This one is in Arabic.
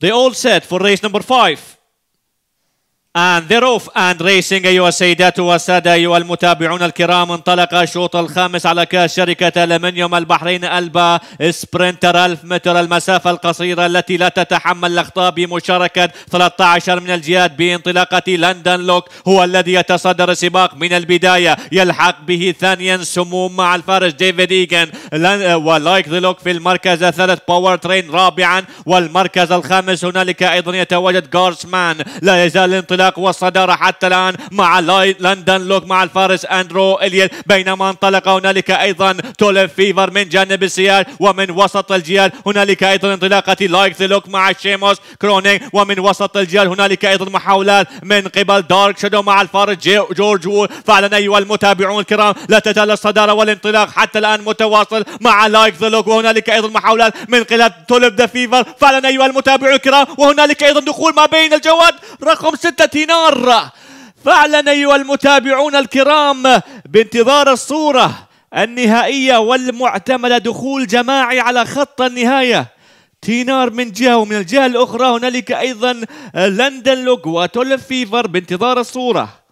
They all said for race number five. And the roof and racing أيها السيدات والسادة أيها المتابعون الكرام انطلق الشوط الخامس على كاس شركة ألمنيوم البحرين ألبا سبرنتر 1000 متر المسافة القصيرة التي لا تتحمل الأخطاء بمشاركة 13 من الجهات بانطلاقة لندن لوك هو الذي يتصدر السباق من البداية يلحق به ثانيا سموم مع الفارس ديفيد إيجن ولايك ذا لوك في المركز الثالث باور ترين رابعا والمركز الخامس هنالك أيضا يتواجد جارسمان لا يزال انطلاق الانطلاق والصدارة حتى الآن مع لندن لوك مع الفارس أندرو إليت بينما انطلق هنالك أيضا تولف فيفر من جانب السيال ومن وسط الجيال هنالك أيضا انطلاقة لايك لوك مع شيموس كرونينغ ومن وسط الجيال هنالك أيضا محاولات من قبل دارك شادو مع الفارس جورج وول فعلا أيها المتابعون الكرام لا تزال الصدارة والانطلاق حتى الآن متواصل مع لايك ذا لوك وهنالك أيضا محاولات من قبل تولف ذا فيفر فعلا أيها المتابعون الكرام وهنالك أيضا دخول ما بين الجواد رقم ستة نار فعلا أيها المتابعون الكرام بانتظار الصورة النهائية والمعتمله دخول جماعي على خط النهاية تينار من جهة ومن الجهة الأخرى هنالك أيضا لندن لوك وتولف فيفر بانتظار الصورة